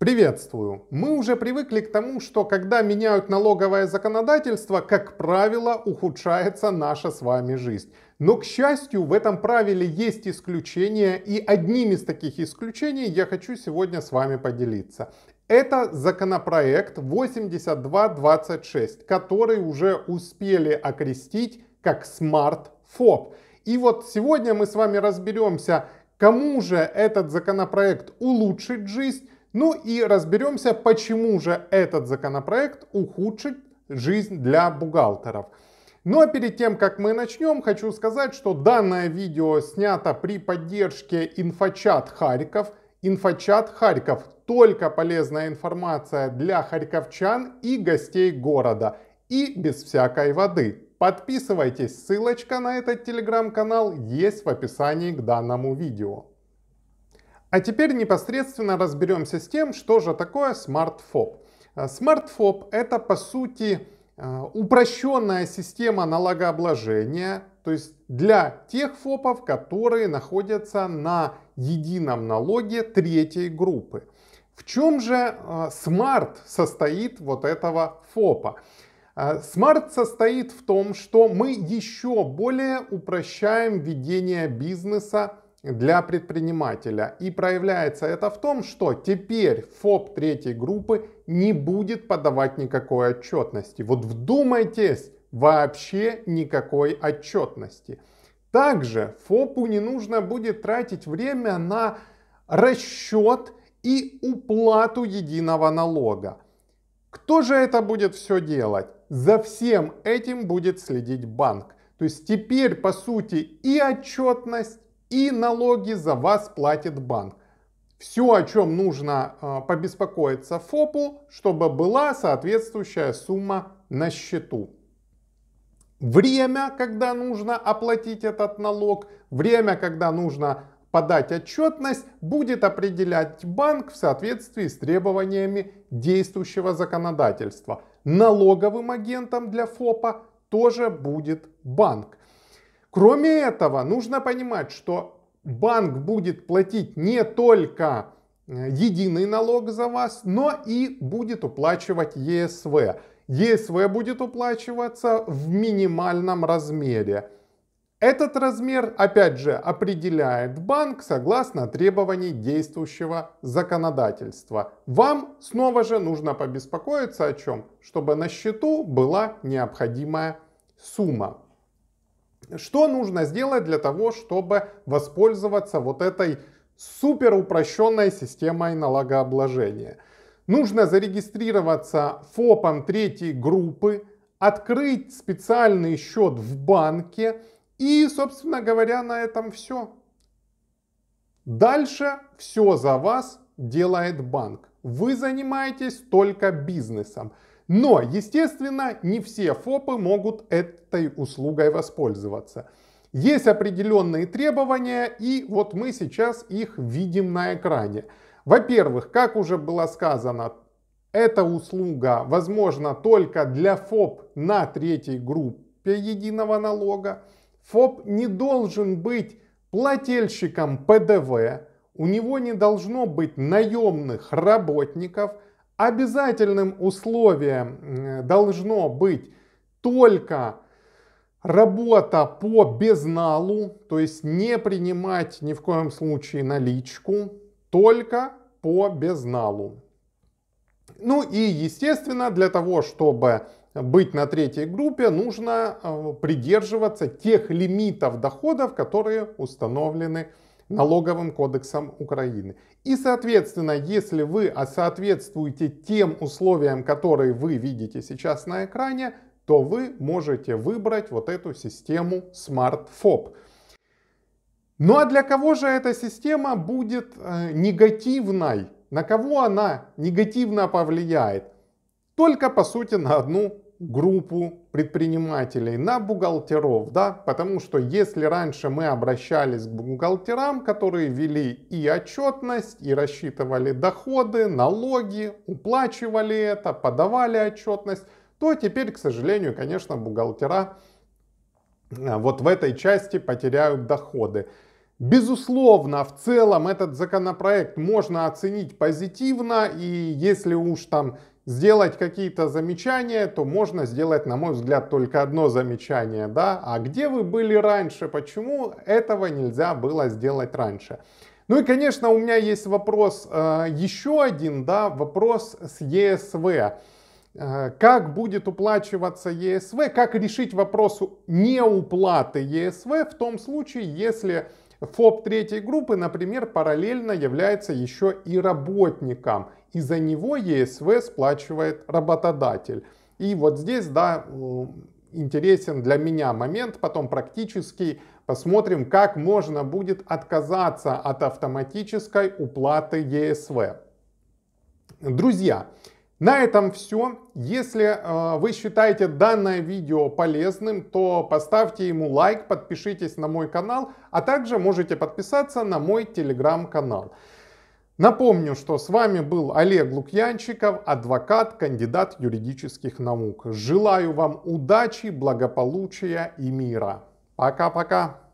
Приветствую! Мы уже привыкли к тому, что когда меняют налоговое законодательство, как правило, ухудшается наша с вами жизнь. Но, к счастью, в этом правиле есть исключения, и одним из таких исключений я хочу сегодня с вами поделиться. Это законопроект 8226, который уже успели окрестить как smart фоб И вот сегодня мы с вами разберемся, кому же этот законопроект улучшит жизнь, ну и разберемся, почему же этот законопроект ухудшит жизнь для бухгалтеров. Ну а перед тем, как мы начнем, хочу сказать, что данное видео снято при поддержке инфочат Харьков. Инфочат Харьков – только полезная информация для харьковчан и гостей города. И без всякой воды. Подписывайтесь, ссылочка на этот телеграм-канал есть в описании к данному видео. А теперь непосредственно разберемся с тем, что же такое смартфоб. Э, смартфоб это по сути э, упрощенная система налогообложения, то есть для тех ФОПов, которые находятся на едином налоге третьей группы. В чем же э, смарт состоит вот этого ФОПа? Смарт состоит в том, что мы еще более упрощаем ведение бизнеса для предпринимателя. И проявляется это в том, что теперь ФОП третьей группы не будет подавать никакой отчетности. Вот вдумайтесь, вообще никакой отчетности. Также ФОПу не нужно будет тратить время на расчет и уплату единого налога. Кто же это будет все делать? За всем этим будет следить банк. То есть теперь, по сути, и отчетность, и налоги за вас платит банк. Все, о чем нужно а, побеспокоиться ФОПу, чтобы была соответствующая сумма на счету. Время, когда нужно оплатить этот налог, время, когда нужно подать отчетность, будет определять банк в соответствии с требованиями действующего законодательства. Налоговым агентом для ФОПа тоже будет банк. Кроме этого, нужно понимать, что банк будет платить не только э, единый налог за вас, но и будет уплачивать ЕСВ. ЕСВ будет уплачиваться в минимальном размере. Этот размер, опять же, определяет банк согласно требований действующего законодательства. Вам снова же нужно побеспокоиться о чем? Чтобы на счету была необходимая сумма. Что нужно сделать для того, чтобы воспользоваться вот этой супер упрощенной системой налогообложения? Нужно зарегистрироваться ФОПом третьей группы, открыть специальный счет в банке и, собственно говоря, на этом все. Дальше все за вас делает банк. Вы занимаетесь только бизнесом. Но, естественно, не все ФОПы могут этой услугой воспользоваться. Есть определенные требования, и вот мы сейчас их видим на экране. Во-первых, как уже было сказано, эта услуга возможна только для ФОП на третьей группе единого налога. ФОП не должен быть плательщиком ПДВ, у него не должно быть наемных работников – Обязательным условием должно быть только Работа по безналу, то есть не принимать ни в коем случае наличку, только по безналу. Ну и естественно, для того, чтобы быть на третьей группе, нужно э, придерживаться тех лимитов доходов, которые установлены налоговым кодексом Украины. И, соответственно, если вы соответствуете тем условиям, которые вы видите сейчас на экране, то вы можете выбрать вот эту систему SmartFob. Ну а для кого же эта система будет э, негативной? На кого она негативно повлияет? Только, по сути, на одну группу предпринимателей на бухгалтеров, да, потому что если раньше мы обращались к бухгалтерам, которые вели и отчетность, и рассчитывали доходы, налоги, уплачивали это, подавали отчетность, то теперь, к сожалению, конечно, бухгалтера э, вот в этой части потеряют доходы. Безусловно, в целом этот законопроект можно оценить позитивно, и если уж там сделать какие-то замечания, то можно сделать, на мой взгляд, только одно замечание, да, а где вы были раньше, почему этого нельзя было сделать раньше. Ну и, конечно, у меня есть вопрос э, еще один, да, вопрос с ЕСВ. Э, как будет уплачиваться ЕСВ, как решить вопрос неуплаты ЕСВ в том случае, если ФОП третьей группы, например, параллельно является еще и работником, и за него ЕСВ сплачивает работодатель. И вот здесь, да, интересен для меня момент, потом практически посмотрим, как можно будет отказаться от автоматической уплаты ЕСВ. Друзья, на этом все. Если э, вы считаете данное видео полезным, то поставьте ему лайк, подпишитесь на мой канал, а также можете подписаться на мой телеграм-канал. Напомню, что с вами был Олег Лукьянчиков, адвокат, кандидат юридических наук. Желаю вам удачи, благополучия и мира. Пока-пока.